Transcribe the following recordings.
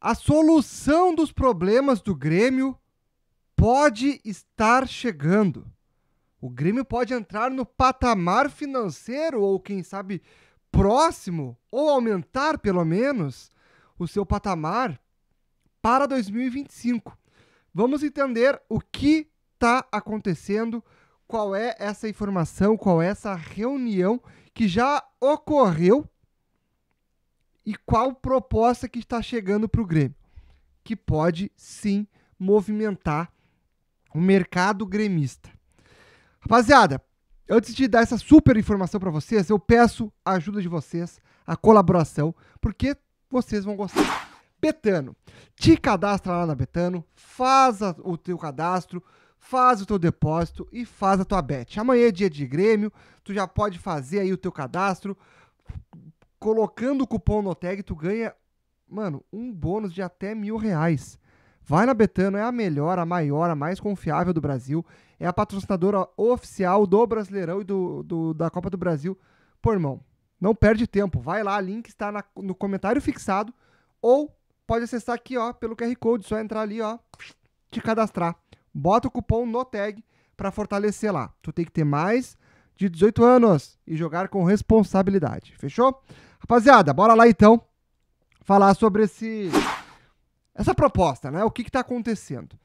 a solução dos problemas do Grêmio pode estar chegando. O Grêmio pode entrar no patamar financeiro, ou quem sabe próximo, ou aumentar pelo menos o seu patamar para 2025. Vamos entender o que está acontecendo, qual é essa informação, qual é essa reunião que já ocorreu e qual proposta que está chegando para o Grêmio, que pode sim movimentar o mercado gremista. Rapaziada, antes de dar essa super informação para vocês, eu peço a ajuda de vocês, a colaboração, porque vocês vão gostar. Betano, te cadastra lá na Betano, faz o teu cadastro, faz o teu depósito e faz a tua bet. Amanhã é dia de Grêmio, tu já pode fazer aí o teu cadastro, colocando o cupom no tag, tu ganha, mano, um bônus de até mil reais. Vai na Betano, é a melhor, a maior, a mais confiável do Brasil. É a patrocinadora oficial do Brasileirão e do, do da Copa do Brasil. Pô, irmão, não perde tempo. Vai lá, link está na, no comentário fixado. Ou pode acessar aqui, ó, pelo QR Code. Só entrar ali, ó, te cadastrar. Bota o cupom no tag para fortalecer lá. Tu tem que ter mais de 18 anos e jogar com responsabilidade. Fechou? Rapaziada, bora lá então falar sobre esse essa proposta, né? O que está acontecendo?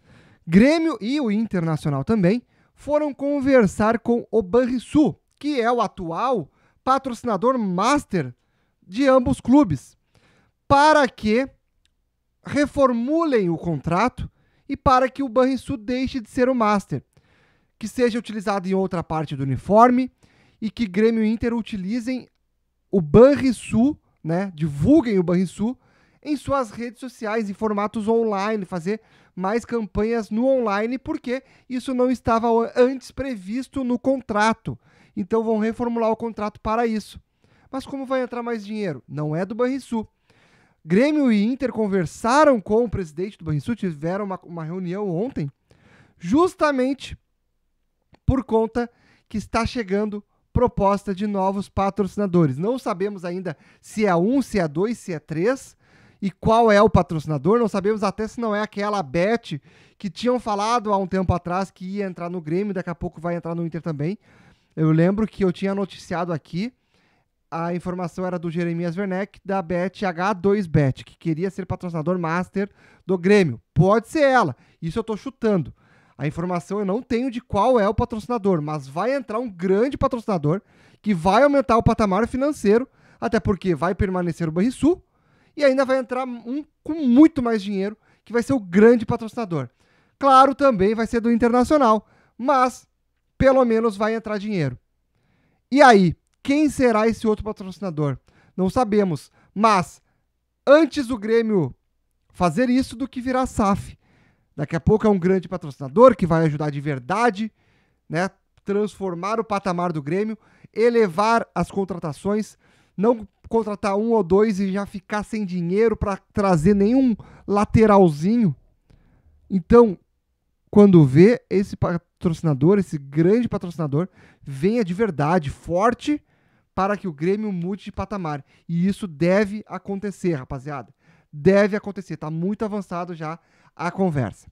Grêmio e o Internacional também foram conversar com o Banrisu, que é o atual patrocinador master de ambos clubes, para que reformulem o contrato e para que o Banrisu deixe de ser o master que seja utilizado em outra parte do uniforme e que Grêmio e Inter utilizem o Banrisul, né? Divulguem o Banrisul em suas redes sociais, em formatos online, fazer mais campanhas no online, porque isso não estava antes previsto no contrato. Então vão reformular o contrato para isso. Mas como vai entrar mais dinheiro? Não é do Banrisul. Grêmio e Inter conversaram com o presidente do Banrisul, tiveram uma, uma reunião ontem, justamente por conta que está chegando proposta de novos patrocinadores. Não sabemos ainda se é um, se é dois, se é três e qual é o patrocinador. Não sabemos até se não é aquela Bet que tinham falado há um tempo atrás que ia entrar no Grêmio, daqui a pouco vai entrar no Inter também. Eu lembro que eu tinha noticiado aqui, a informação era do Jeremias Werneck da Bet H2Bet, que queria ser patrocinador master do Grêmio. Pode ser ela. Isso eu estou chutando. A informação eu não tenho de qual é o patrocinador, mas vai entrar um grande patrocinador que vai aumentar o patamar financeiro, até porque vai permanecer o Banrisul e ainda vai entrar um com muito mais dinheiro, que vai ser o grande patrocinador. Claro, também vai ser do Internacional, mas pelo menos vai entrar dinheiro. E aí, quem será esse outro patrocinador? Não sabemos, mas antes o Grêmio fazer isso do que virar SAF. Daqui a pouco é um grande patrocinador que vai ajudar de verdade, né? Transformar o patamar do Grêmio, elevar as contratações, não contratar um ou dois e já ficar sem dinheiro para trazer nenhum lateralzinho. Então, quando vê esse patrocinador, esse grande patrocinador, venha de verdade, forte, para que o Grêmio mude de patamar. E isso deve acontecer, rapaziada deve acontecer. Está muito avançado já a conversa.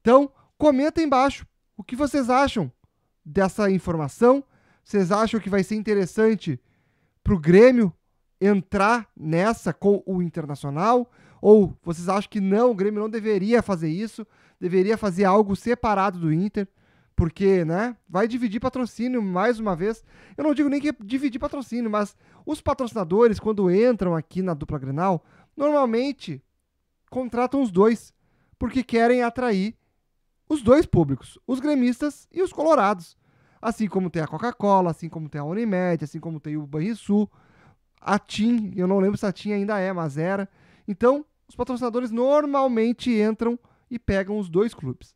Então, comenta aí embaixo o que vocês acham dessa informação. Vocês acham que vai ser interessante para o Grêmio entrar nessa com o Internacional? Ou vocês acham que não, o Grêmio não deveria fazer isso, deveria fazer algo separado do Inter? porque, né, vai dividir patrocínio mais uma vez. Eu não digo nem que é dividir patrocínio, mas os patrocinadores, quando entram aqui na dupla Grenal, normalmente contratam os dois, porque querem atrair os dois públicos, os gremistas e os colorados. Assim como tem a Coca-Cola, assim como tem a Unimed, assim como tem o Banrisul, a TIM, eu não lembro se a TIM ainda é, mas era. Então, os patrocinadores normalmente entram e pegam os dois clubes.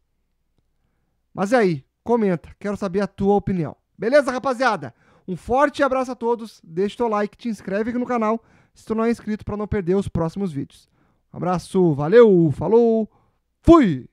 Mas e aí? Comenta, quero saber a tua opinião. Beleza, rapaziada? Um forte abraço a todos, deixa o teu like, te inscreve aqui no canal, se tornar é inscrito para não perder os próximos vídeos. Um abraço, valeu, falou, fui!